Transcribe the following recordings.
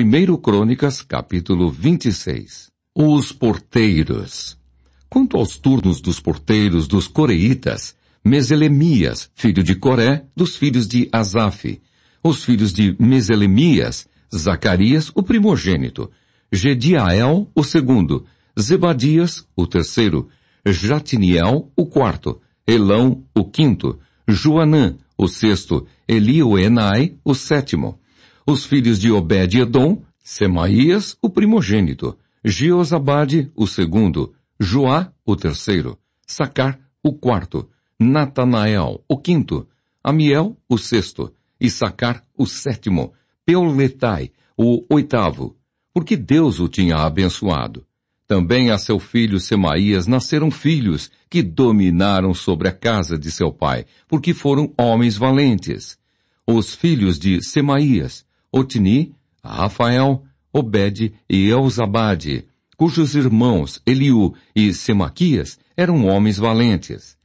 1 Crônicas, capítulo 26. Os porteiros. Quanto aos turnos dos porteiros dos coreitas, Meselemias, filho de Coré, dos filhos de Asaf. Os filhos de Meselemias, Zacarias, o primogênito, Gediael, o segundo, Zebadias, o terceiro, Jatiniel, o quarto, Elão, o quinto, Joanã, o sexto, Elioenai, o sétimo, os filhos de Obed-Edom, Semaías, o primogênito, Jeozabade, o segundo, Joá, o terceiro, Sacar, o quarto, Natanael, o quinto, Amiel, o sexto, e Sacar, o sétimo, Peuletai, o oitavo, porque Deus o tinha abençoado. Também a seu filho Semaías nasceram filhos, que dominaram sobre a casa de seu pai, porque foram homens valentes. Os filhos de Semaías, Otni, Rafael, Obed e Elzabade, cujos irmãos Eliu e Semaquias eram homens valentes.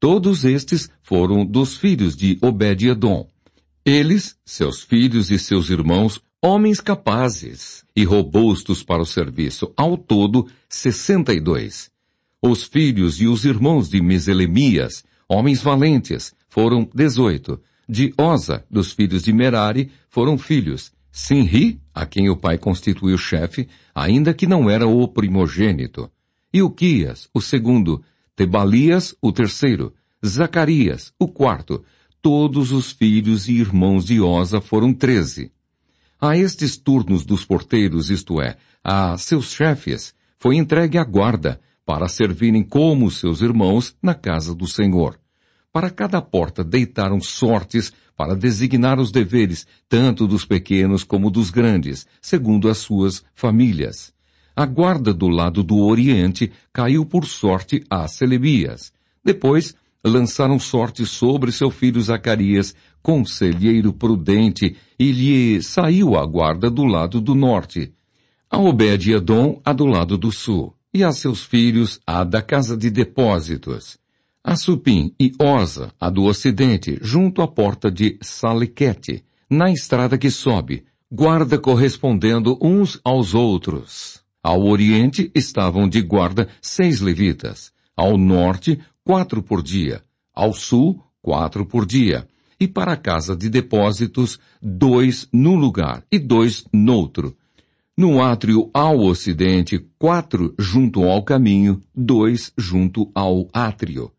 Todos estes foram dos filhos de Obed-Edom. Eles, seus filhos e seus irmãos, homens capazes e robustos para o serviço, ao todo sessenta e dois. Os filhos e os irmãos de Meselemias, homens valentes, foram dezoito, de Osa, dos filhos de Merari, foram filhos, Sinri, a quem o pai constituiu chefe, ainda que não era o primogênito, e Quias, o segundo, Tebalias, o terceiro, Zacarias, o quarto, todos os filhos e irmãos de Osa foram treze. A estes turnos dos porteiros, isto é, a seus chefes, foi entregue a guarda, para servirem como seus irmãos na casa do Senhor. Para cada porta deitaram sortes para designar os deveres, tanto dos pequenos como dos grandes, segundo as suas famílias. A guarda do lado do Oriente caiu por sorte a Selebias. Depois, lançaram sorte sobre seu filho Zacarias, conselheiro prudente, e lhe saiu a guarda do lado do norte. A Obed-Edom a do lado do sul, e a seus filhos a da casa de depósitos. A Supim e Osa, a do ocidente, junto à porta de Saliquete, na estrada que sobe, guarda correspondendo uns aos outros. Ao oriente estavam de guarda seis levitas, ao norte quatro por dia, ao sul quatro por dia, e para a casa de depósitos dois num lugar e dois noutro. No átrio ao ocidente, quatro junto ao caminho, dois junto ao átrio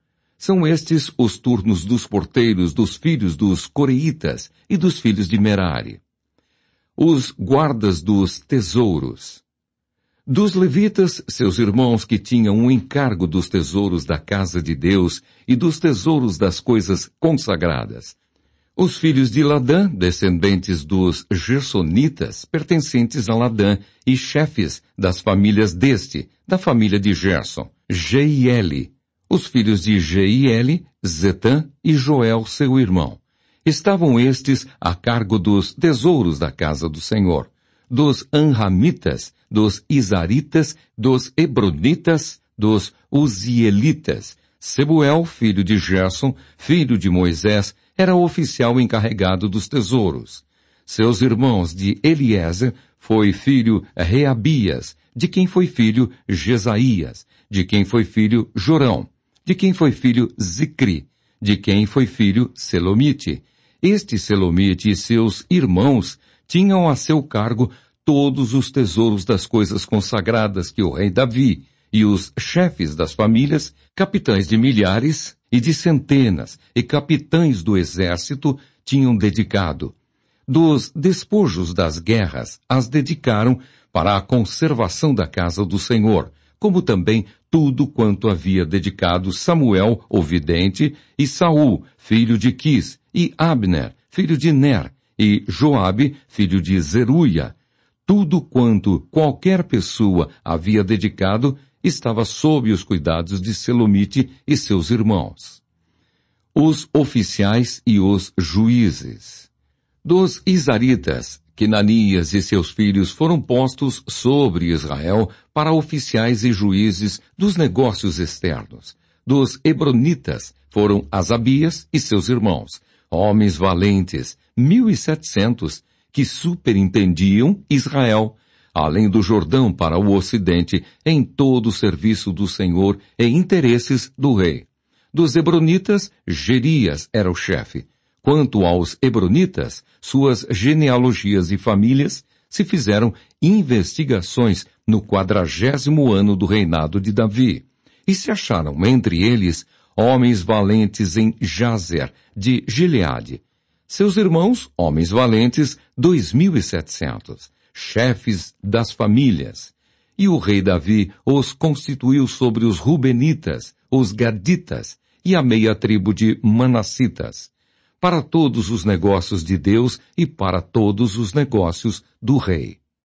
são estes os turnos dos porteiros dos filhos dos coreitas e dos filhos de Merari. Os guardas dos tesouros. Dos levitas, seus irmãos que tinham o um encargo dos tesouros da casa de Deus e dos tesouros das coisas consagradas. Os filhos de Ladã, descendentes dos Gersonitas, pertencentes a Ladã e chefes das famílias deste, da família de Gerson, Jeiele, os filhos de Jeiel, Zetã e Joel, seu irmão. Estavam estes a cargo dos tesouros da casa do Senhor, dos Anramitas, dos Isaritas, dos Ebronitas, dos Uzielitas. Sebuel, filho de Gerson, filho de Moisés, era o oficial encarregado dos tesouros. Seus irmãos de Eliezer foi filho Reabias, de quem foi filho Jesaías, de quem foi filho Jorão, de quem foi filho Zicri, de quem foi filho Selomite. Este Selomite e seus irmãos tinham a seu cargo todos os tesouros das coisas consagradas que o rei Davi e os chefes das famílias, capitães de milhares e de centenas e capitães do exército tinham dedicado. Dos despojos das guerras as dedicaram para a conservação da casa do Senhor, como também tudo quanto havia dedicado Samuel, o vidente, e Saul, filho de Quis, e Abner, filho de Ner, e Joabe, filho de Zeruia. Tudo quanto qualquer pessoa havia dedicado estava sob os cuidados de Selomite e seus irmãos. Os oficiais e os juízes. Dos Isaritas, que Nanias e seus filhos foram postos sobre Israel para oficiais e juízes dos negócios externos. Dos Hebronitas foram Asabias e seus irmãos, homens valentes, mil e setecentos, que superintendiam Israel, além do Jordão para o Ocidente, em todo o serviço do Senhor e interesses do rei. Dos Hebronitas, Gerias era o chefe. Quanto aos Hebronitas, suas genealogias e famílias se fizeram investigações no quadragésimo ano do reinado de Davi, e se acharam entre eles homens valentes em Jazer, de Gileade, seus irmãos, homens valentes, dois mil e setecentos, chefes das famílias. E o rei Davi os constituiu sobre os Rubenitas, os Gaditas e a meia tribo de Manassitas, para todos os negócios de Deus e para todos os negócios do Rei.